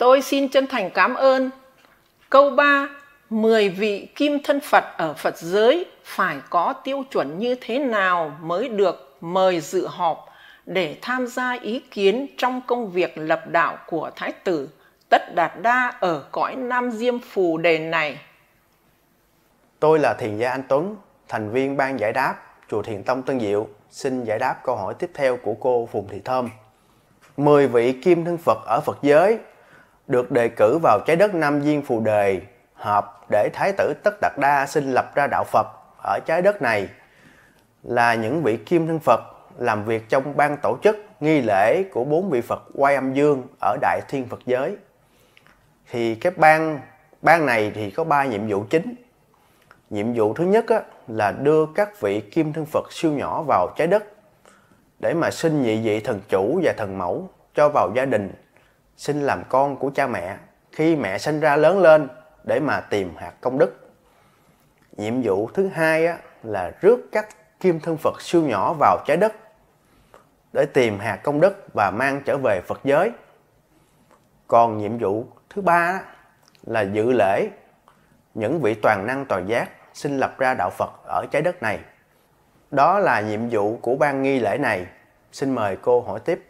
Tôi xin chân thành cảm ơn. Câu 3, mười vị kim thân Phật ở Phật giới phải có tiêu chuẩn như thế nào mới được mời dự họp để tham gia ý kiến trong công việc lập đạo của Thái tử Tất Đạt Đa ở cõi Nam Diêm Phù đền này? Tôi là Thiền gia Anh Tuấn, thành viên ban giải đáp Chùa Thiền Tông Tân Diệu, xin giải đáp câu hỏi tiếp theo của cô Phùng Thị Thơm. mười vị kim thân Phật ở Phật giới được đề cử vào trái đất Nam Viên Phù Đề hợp để Thái tử Tất Đạt Đa sinh lập ra đạo Phật ở trái đất này là những vị kim thân Phật làm việc trong ban tổ chức nghi lễ của bốn vị Phật Quay Âm Dương ở Đại Thiên Phật Giới. Thì cái ban ban này thì có ba nhiệm vụ chính. Nhiệm vụ thứ nhất á, là đưa các vị kim thân Phật siêu nhỏ vào trái đất để mà xin nhị vị thần chủ và thần mẫu cho vào gia đình xin làm con của cha mẹ khi mẹ sinh ra lớn lên để mà tìm hạt công đức. Nhiệm vụ thứ hai á, là rước các kim thân Phật siêu nhỏ vào trái đất để tìm hạt công đức và mang trở về Phật giới. Còn nhiệm vụ thứ ba á, là dự lễ những vị toàn năng toàn giác xin lập ra đạo Phật ở trái đất này. Đó là nhiệm vụ của ban nghi lễ này. Xin mời cô hỏi tiếp.